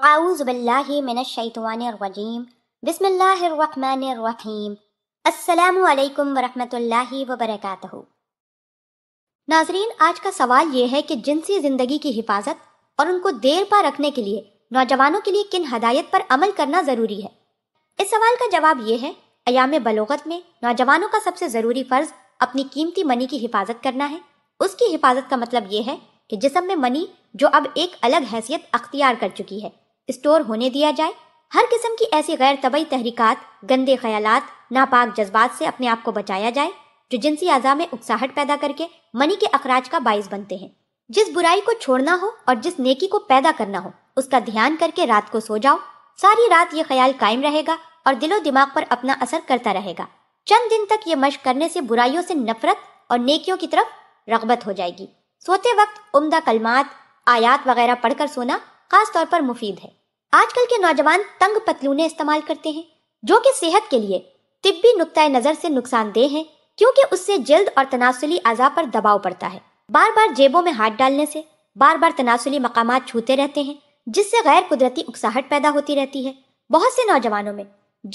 आऊज़बिल्लाशैतवानरजीम बसमीम अल्लाम वरहमतुल्लाहि वबरकातहू नाजरीन आज का सवाल यह है कि जिनसी ज़िंदगी की हिफाजत और उनको देर पा रखने के लिए नौजवानों के लिए किन हदायत पर अमल करना ज़रूरी है इस सवाल का जवाब ये है अयाम बलोगत में नौजवानों का सबसे ज़रूरी फ़र्ज़ अपनी कीमती मनी की हिफाजत करना है उसकी हिफाजत का मतलब ये है कि जिसम में मनी जो अब एक अलग हैसियत अख्तियार कर चुकी है स्टोर होने दिया जाए हर किस्म की ऐसी गैर तबई तहरीकत गंदे ख्याल नापाक जज्बात से अपने आप को बचाया जाए जो जिनसी अज़ा में उकसाहट पैदा करके मनी के अखराज का बायस बनते हैं जिस बुराई को छोड़ना हो और जिस नेकी को पैदा करना हो उसका ध्यान करके रात को सो जाओ सारी रात ये ख्याल कायम रहेगा और दिलो दिमाग पर अपना असर करता रहेगा चंद दिन तक ये मश्क करने से बुराइयों से नफरत और नेकियों की तरफ रगबत हो जाएगी सोते वक्त उम्दा कलमात आयात वगैरह पढ़कर सोना खास तौर पर मुफीद है आजकल के नौजवान तंग पतलूने इस्तेमाल करते हैं जो कि सेहत के लिए तिब्बी नुकतः नज़र से नुकसानदेह है क्योंकि उससे जल्द और तनासली अज़ा पर दबाव पड़ता है बार बार जेबों में हाथ डालने से बार बार तनासली मकाम छूते रहते हैं जिससे गैर कुदरती उकसाहट पैदा होती रहती है बहुत से नौजवानों में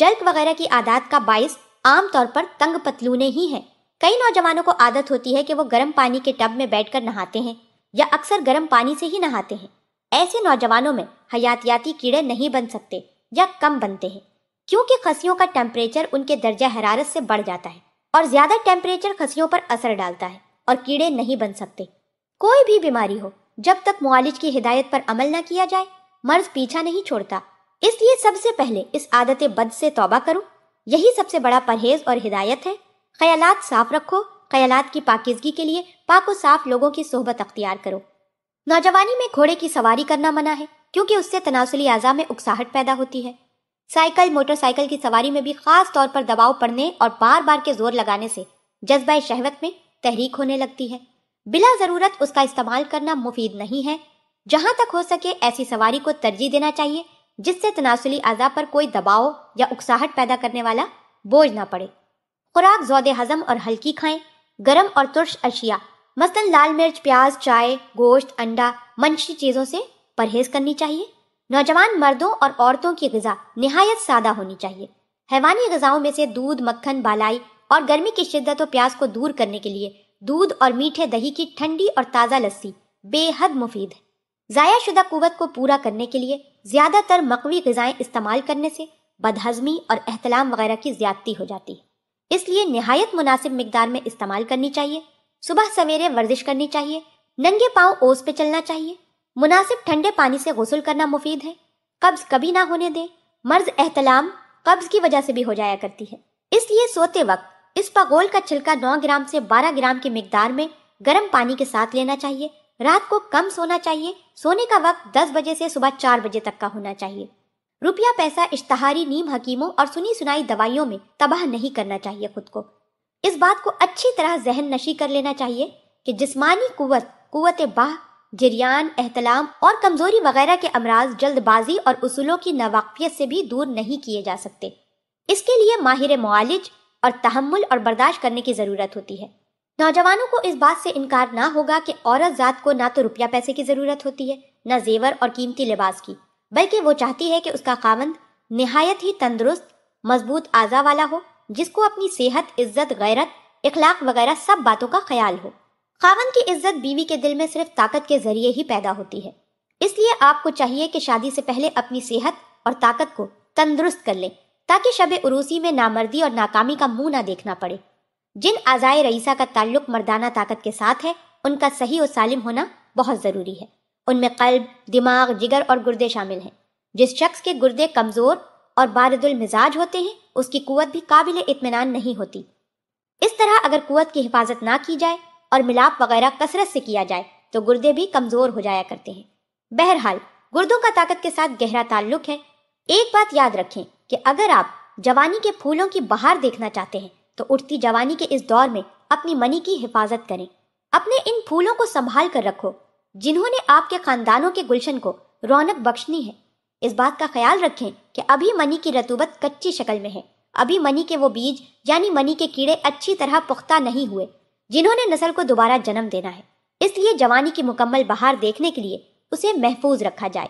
जल्क वगैरह की आदत का बायस आम तौर पर तंग पतलूने ही है कई नौजवानों को आदत होती है कि वो गर्म पानी के टब में बैठकर नहाते हैं या अक्सर गर्म पानी से ही नहाते हैं ऐसे नौजवानों में हयातियाती कीड़े नहीं बन सकते या कम बनते हैं क्योंकि खसियों का टेम्परेचर उनके दर्जा हरारत से बढ़ जाता है और ज़्यादा टेम्परेचर खसियों पर असर डालता है और कीड़े नहीं बन सकते कोई भी बीमारी हो जब तक मुआलिज की हिदायत पर अमल न किया जाए मर्ज पीछा नहीं छोड़ता इसलिए सबसे पहले इस आदत बद से तौबा करो यही सबसे बड़ा परहेज और हिदायत है ख्याल साफ रखो ख्याल की पाकिजगी के लिए पाको साफ लोगों की सोहबत अख्तियार करो नौजवानी में घोड़े की सवारी करना मना है क्योंकि उससे तनासुली आज़ा में उकसाहट पैदा होती है साइकिल मोटरसाइकिल की सवारी में भी खास तौर पर दबाव पड़ने और बार बार के जोर लगाने से जज्बा शहवत में तहरीक होने लगती है बिला ज़रूरत उसका इस्तेमाल करना मुफीद नहीं है जहाँ तक हो सके ऐसी सवारी को तरजीह देना चाहिए जिससे तनासुली आज़ा पर कोई दबाव या उकसाहट पैदा करने वाला बोझ ना पड़े खुराक जौदे हजम और हल्की खाएं गर्म और तुर्श अशिया मसलन लाल मिर्च प्याज चाय गोश्त अंडा मंशी चीज़ों से परहेज करनी चाहिए नौजवान मर्दों और औरतों की गज़ा नहायत सादा होनी चाहिए हैवानी गज़ाओं में से दूध मक्खन बालाई और गर्मी की शिद्दत और प्याज को दूर करने के लिए दूध और मीठे दही की ठंडी और ताज़ा लस्सी बेहद मुफीद है ज़ाया शुदा कुत को पूरा करने के लिए ज़्यादातर मकवी गज़ाएँ इस्तेमाल करने से बदहजमी और अहतलाम वगैरह की ज्यादती हो जाती है इसलिए नहायत मुनासिब मकदार में इस्तेमाल करनी चाहिए सुबह सवेरे वर्जिश करनी चाहिए नंगे पांव ओस पे चलना चाहिए मुनासिब ठंडे पानी से गसल करना मुफीद है कब्ज कभी ना होने दें मर्ज एहतलाम कब्ज की वजह से भी हो जाया करती है इसलिए सोते वक्त इस पगोल का छिलका 9 ग्राम से 12 ग्राम की मकदार में गर्म पानी के साथ लेना चाहिए रात को कम सोना चाहिए सोने का वक्त 10 बजे से सुबह 4 बजे तक का होना चाहिए रुपया पैसा इश्तहारी नीम हकीमों और सुनी सुनाई दवाइयों में तबाह नहीं करना चाहिए खुद को इस बात को अच्छी तरह जहन नशी कर लेना चाहिए कि जिस्मानी कुवत कुवत बाह जरियान एहतलाम और कमजोरी वगैरह के अमराज जल्दबाजी और उसूलों की नावाकफियत से भी दूर नहीं किए जा सकते इसके लिए माहिर मालिज और तहमुल और बर्दाश्त करने की ज़रूरत होती है नौजवानों को इस बात से इनकार ना होगा कि औरत ज़ात को ना तो रुपया पैसे की ज़रूरत होती है ना जेवर और कीमती लिबास की बल्कि वो चाहती है कि उसका कामंद नहायत ही तंदुरुस्त मजबूत आज़ा वाला हो जिसको अपनी सेहत इज्जत गैरत इखलाक वगैरह सब बातों का ख्याल हो खावन की इज्जत बीवी के दिल में सिर्फ ताकत के जरिए ही पैदा होती है इसलिए आपको चाहिए कि शादी से पहले अपनी सेहत और ताकत को तंदुरुस्त कर लें ताकि शब उरूसी में नामर्दी और नाकामी का मुंह ना देखना पड़े जिन आज़ाए रईसा का ताल्लुक मर्दाना ताकत के साथ है उनका सही और सालिम होना बहुत ज़रूरी है उनमें कल्ब दिमाग जिगर और गुर्दे शामिल हैं जिस शख्स के गुर्दे कमज़ोर और बारदुल मिजाज होते हैं उसकी कुवत भी काबिल इतमान नहीं होती इस तरह अगर कुवत की हिफाजत ना की जाए और मिलाप वगैरह कसरत से किया जाए तो गुर्दे भी कमजोर हो जाया करते हैं बहरहाल गुर्दों का ताकत के साथ गहरा ताल्लुक है एक बात याद रखें कि अगर आप जवानी के फूलों की बहार देखना चाहते हैं तो उठती जवानी के इस दौर में अपनी मनी की हिफाजत करें अपने इन फूलों को संभाल कर रखो जिन्होंने आपके खानदानों के गुलशन को रौनक बख्शनी है इस बात का ख्याल रखें कि अभी मनी की रतूबत कच्ची शक्ल में है अभी मनी के वो बीज यानी मनी के कीड़े अच्छी तरह पुख्ता नहीं हुए जिन्होंने नस्ल को दोबारा जन्म देना है इसलिए जवानी की मुकम्मल बहार देखने के लिए उसे महफूज रखा जाए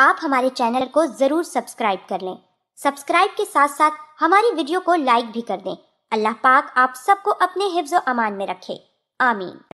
आप हमारे चैनल को ज़रूर सब्सक्राइब कर लें सब्सक्राइब के साथ साथ हमारी वीडियो को लाइक भी कर दें अल्लाह पाक आप सबको अपने हिफ्ज़ अमान में रखे आमीन